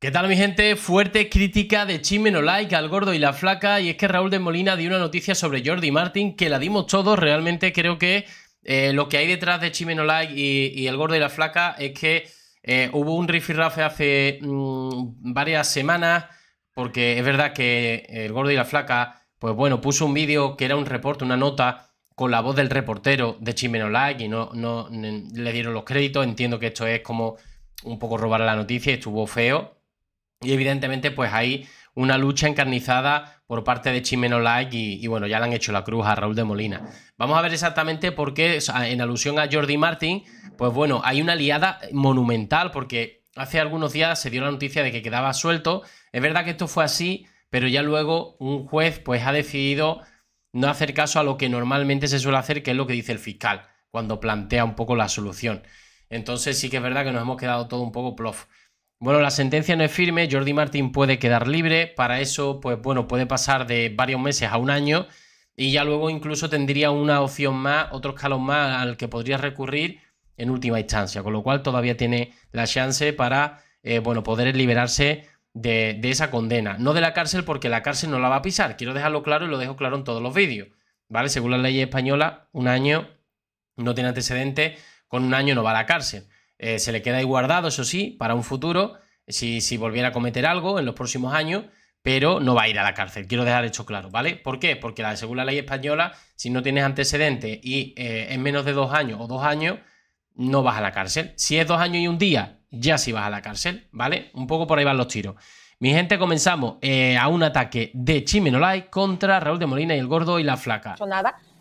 ¿Qué tal mi gente? Fuerte crítica de Chimeno Like al gordo y la flaca y es que Raúl de Molina dio una noticia sobre Jordi Martin que la dimos todos, realmente creo que eh, lo que hay detrás de Chimeno Like y, el gordo y la flaca es que eh, hubo un rifirrafe hace mm, varias semanas porque es verdad que el gordo y la flaca pues bueno, puso un vídeo que era un reporte, una nota con la voz del reportero de Chimeno Like y no, le dieron los créditos, entiendo que esto es como un poco robar la noticia, y estuvo feo, y evidentemente, pues hay una lucha encarnizada por parte de Chimeno Like y, bueno, ya le han hecho la cruz a Raúl de Molina. Vamos a ver exactamente por qué, en alusión a Jordi Martín, pues bueno, hay una liada monumental porque hace algunos días se dio la noticia de que quedaba suelto. Es verdad que esto fue así, pero ya luego un juez pues ha decidido no hacer caso a lo que normalmente se suele hacer, que es lo que dice el fiscal cuando plantea un poco la solución. Entonces sí que es verdad que nos hemos quedado todo un poco plof. Bueno, la sentencia no es firme, Jordi Martín puede quedar libre, para eso, pues bueno, puede pasar de varios meses a un año y ya luego incluso tendría una opción más, otro escalón más al que podría recurrir en última instancia, con lo cual todavía tiene la chance para, eh, bueno, poder liberarse de, esa condena. No de la cárcel porque la cárcel no la va a pisar, quiero dejarlo claro y lo dejo claro en todos los vídeos, ¿vale? Según la ley española, un año no tiene antecedentes, con un año no va a la cárcel. Eh, se le queda ahí guardado, eso sí, para un futuro, si, si volviera a cometer algo en los próximos años, pero no va a ir a la cárcel. Quiero dejar hecho claro, ¿vale? ¿Por qué? Porque la, según la ley española, si no tienes antecedentes y es eh, menos de dos años o dos años, no vas a la cárcel. Si es dos años y un día, ya sí vas a la cárcel, ¿vale? Un poco por ahí van los tiros. Mi gente, comenzamos eh, a un ataque de Chimenolai contra Raúl de Molina y el Gordo y la Flaca.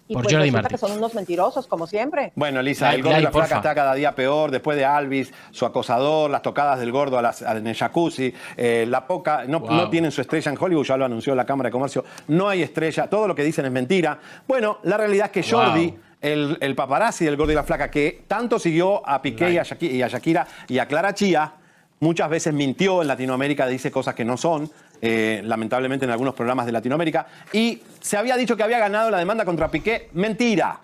Y por pues Jordi resulta que son unos mentirosos, como siempre. Bueno, Lisa, el gordo y la flaca está cada día peor. Después de Alvis, su acosador, las tocadas del gordo a las, en el jacuzzi, eh, la poca. No, tienen su estrella en Hollywood, ya lo anunció la Cámara de Comercio. No hay estrella, todo lo que dicen es mentira. Bueno, la realidad es que Jordi. El, el, paparazzi del gordo y la flaca que tanto siguió a Piqué y a, Shakira, y a Clara Chía, muchas veces mintió en Latinoamérica, dice cosas que no son, eh, lamentablemente en algunos programas de Latinoamérica, y se había dicho que había ganado la demanda contra Piqué, mentira.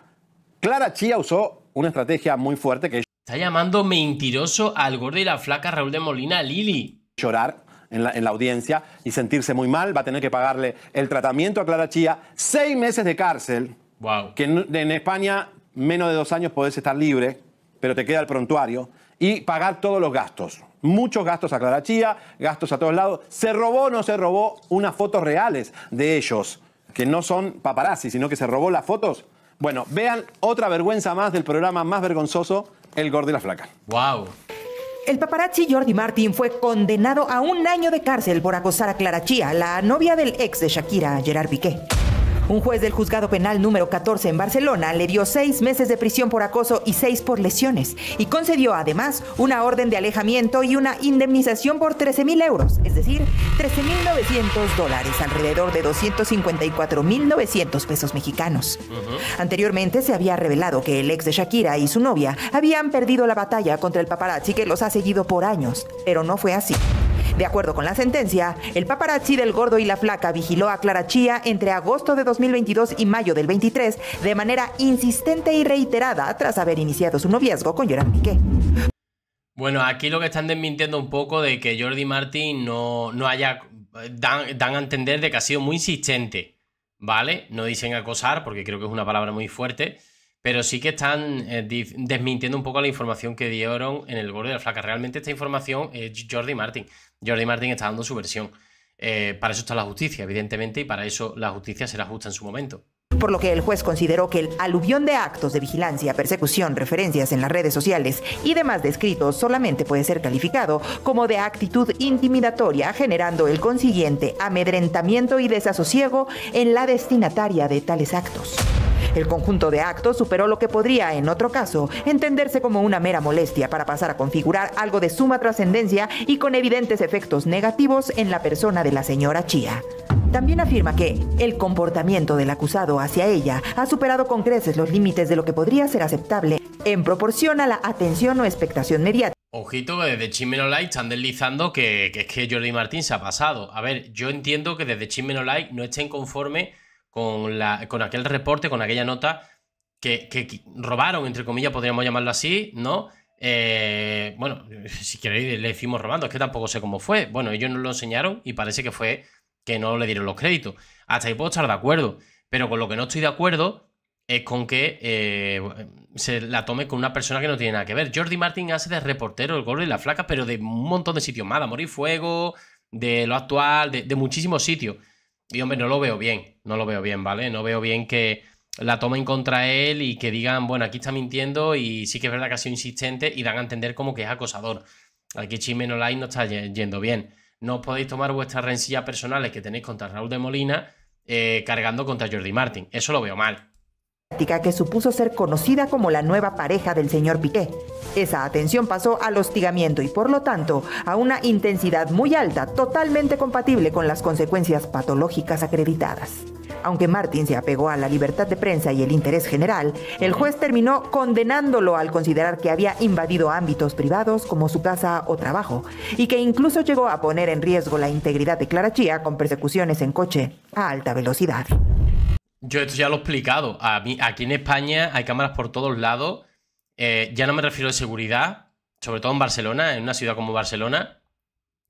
Clara Chía usó una estrategia muy fuerte que... Está llamando mentiroso al gordo y la flaca Raúl de Molina, Lili. Llorar en la, audiencia y sentirse muy mal, va a tener que pagarle el tratamiento a Clara Chía, seis meses de cárcel, wow. que en, en España menos de dos años podés estar libre, pero te queda el prontuario, y pagar todos los gastos. Muchos gastos a Clara Chía, gastos a todos lados. Se robó o no se robó unas fotos reales de ellos, que no son paparazzi, sino que se robó las fotos. Bueno, vean otra vergüenza más del programa más vergonzoso, El Gordo y la Flaca. ¡Wow! El paparazzi Jordi Martín fue condenado a un año de cárcel por acosar a Clara Chía, la novia del ex de Shakira, Gerard Piqué. Un juez del juzgado penal número 14 en Barcelona le dio seis meses de prisión por acoso y seis por lesiones y concedió además una orden de alejamiento y una indemnización por 13 mil euros, es decir, 13.900 dólares, alrededor de 254.900 pesos mexicanos. Anteriormente se había revelado que el ex de Shakira y su novia habían perdido la batalla contra el paparazzi que los ha seguido por años, pero no fue así. De acuerdo con la sentencia, el paparazzi del gordo y la flaca vigiló a Clara Chía entre agosto de 2022 y mayo del 23 de manera insistente y reiterada tras haber iniciado su noviazgo con Gerard Piqué. Bueno, aquí lo que están desmintiendo un poco de que Jordi Martín no, no haya. Eh, dan, dan, a entender de que ha sido muy insistente, ¿vale? No dicen acosar, porque creo que es una palabra muy fuerte, pero sí que están eh, desmintiendo un poco la información que dieron en el borde de la flaca. Realmente esta información es Jordi Martin. Jordi Martin está dando su versión. Eh, para eso está la justicia, evidentemente, y para eso la justicia será justa en su momento por lo que el juez consideró que el aluvión de actos de vigilancia, persecución, referencias en las redes sociales y demás descritos solamente puede ser calificado como de actitud intimidatoria, generando el consiguiente amedrentamiento y desasosiego en la destinataria de tales actos. El conjunto de actos superó lo que podría, en otro caso, entenderse como una mera molestia para pasar a configurar algo de suma trascendencia y con evidentes efectos negativos en la persona de la señora Chía. También afirma que el comportamiento del acusado hacia ella ha superado con creces los límites de lo que podría ser aceptable en proporción a la atención o expectación mediática. Ojito que Chimeno Light están deslizando que, es que Jordi Martín se ha pasado. A ver, yo entiendo que desde Chimeno Light no estén conformes con, la, con aquel reporte, con aquella nota que, robaron, entre comillas, podríamos llamarlo así, ¿no? Eh, bueno, si queréis le hicimos robando, es que tampoco sé cómo fue. Bueno, ellos nos lo enseñaron y parece que fue que no le dieron los créditos. Hasta ahí puedo estar de acuerdo, pero con lo que no estoy de acuerdo es con que eh, se la tome con una persona que no tiene nada que ver. Jordi Martin hace de reportero el gol y la flaca, pero de un montón de sitios más, de Morir Fuego, de lo actual, de muchísimos sitios hombre, no lo veo bien, no lo veo bien, ¿vale? No veo bien que la tomen contra él y que digan, bueno, aquí está mintiendo y sí que es verdad que ha sido insistente y dan a entender como que es acosador. Aquí Chimen Online no está yendo bien. No os podéis tomar vuestras rencillas personales que tenéis contra Raúl de Molina eh, cargando contra Jordi Martín. Eso lo veo mal que supuso ser conocida como la nueva pareja del señor Piqué. Esa atención pasó al hostigamiento y por lo tanto a una intensidad muy alta, totalmente compatible con las consecuencias patológicas acreditadas. Aunque Martín se apegó a la libertad de prensa y el interés general, el juez terminó condenándolo al considerar que había invadido ámbitos privados como su casa o trabajo, y que incluso llegó a poner en riesgo la integridad de Clara Chía con persecuciones en coche a alta velocidad. Yo esto ya lo he explicado. aquí en España hay cámaras por todos lados. Eh, ya no me refiero a seguridad, sobre todo en Barcelona, en una ciudad como Barcelona,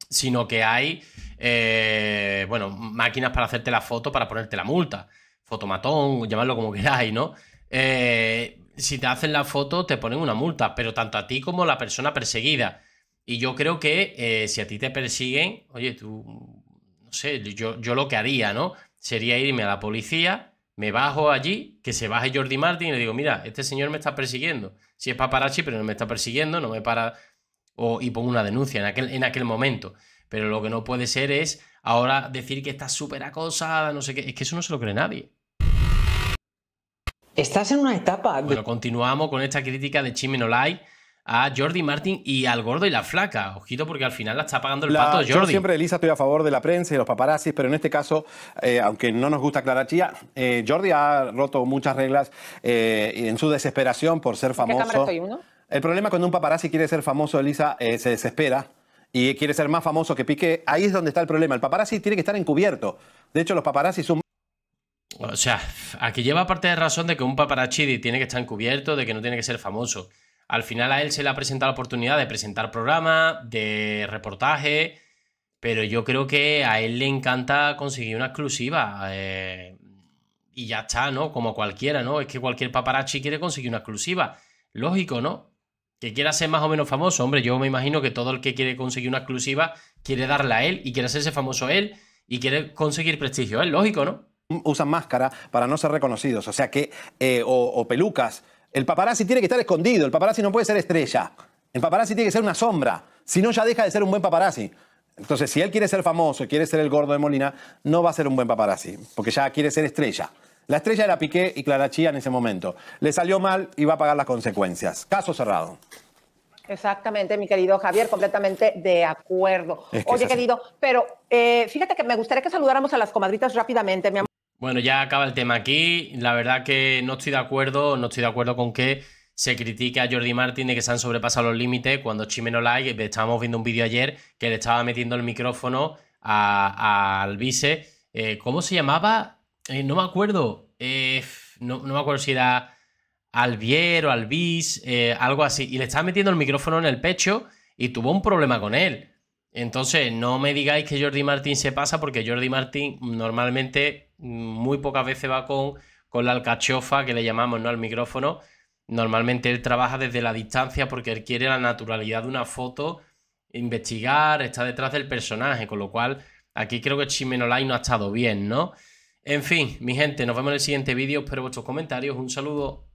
sino que hay, eh, bueno, máquinas para hacerte la foto, para ponerte la multa. Fotomatón, llamarlo como queráis, ¿no? Eh, si te hacen la foto, te ponen una multa, pero tanto a ti como a la persona perseguida. Y yo creo que si a ti te persiguen, oye, tú, no sé, yo, yo lo que haría, ¿no? Sería irme a la policía, me bajo allí, que se baje Jordi Martin y le digo, mira, este señor me está persiguiendo. Si es paparazzi, pero no me está persiguiendo, no me para. O, y pongo una denuncia en aquel, en aquel momento. Pero lo que no puede ser es ahora decir que está súper acosada, no sé qué. Es que eso no se lo cree nadie. Estás en una etapa. pero continuamos con esta crítica de Chimeno Light a Jordi Martin y al gordo y la flaca. Ojito, porque al final la está pagando el pato Jordi. Yo siempre, Elisa, estoy a favor de la prensa y los paparazzis, pero en este caso, eh, aunque no nos gusta Clara Chía, eh, Jordi ha roto muchas reglas eh, en su desesperación por ser famoso. uno? El problema cuando un paparazzi quiere ser famoso, Elisa, se desespera y quiere ser más famoso que Piqué. Ahí es donde está el problema. El paparazzi tiene que estar encubierto. De hecho, los paparazzi son o sea, aquí lleva parte de razón de que un paparazzi tiene que estar encubierto, de que no tiene que ser famoso al final a él se le ha presentado la oportunidad de presentar programas, de reportaje, pero yo creo que a él le encanta conseguir una exclusiva. Eh, y ya está, ¿no? Como cualquiera, ¿no? Es que cualquier paparazzi quiere conseguir una exclusiva. Lógico, ¿no? Que quiera ser más o menos famoso. Hombre, yo me imagino que todo el que quiere conseguir una exclusiva quiere darla a él y quiere hacerse famoso él y quiere conseguir prestigio. Es lógico, ¿no? Usan máscara para no ser reconocidos, o sea que, eh, o pelucas el paparazzi tiene que estar escondido, el paparazzi no puede ser estrella. El paparazzi tiene que ser una sombra, si no ya deja de ser un buen paparazzi. Entonces, si él quiere ser famoso, quiere ser el gordo de Molina, no va a ser un buen paparazzi, porque ya quiere ser estrella. La estrella era Piqué y Clara Chía en ese momento. Le salió mal y va a pagar las consecuencias. Caso cerrado. Exactamente, mi querido Javier, completamente de acuerdo. Oye, querido, pero eh, fíjate que me gustaría que saludáramos a las comadritas rápidamente, mi amor. Bueno, ya acaba el tema aquí. La verdad que no estoy de acuerdo, no estoy de acuerdo con que se critique a Jordi Martín de que se han sobrepasado los límites cuando Chimeno Like, estábamos viendo un vídeo ayer que le estaba metiendo el micrófono a, al vice. Eh, ¿Cómo se llamaba? Eh, no me acuerdo. Eh, no, me acuerdo si era Albier o algo así. Y le estaba metiendo el micrófono en el pecho y tuvo un problema con él. Entonces, no me digáis que Jordi Martín se pasa, porque Jordi Martín normalmente mm, muy pocas veces va con, con la alcachofa que le llamamos ¿no? al micrófono. Normalmente él trabaja desde la distancia porque él quiere la naturalidad de una foto, investigar, está detrás del personaje, con lo cual aquí creo que Chimenolai no ha estado bien, ¿no? En fin, mi gente, nos vemos en el siguiente vídeo, espero vuestros comentarios, un saludo.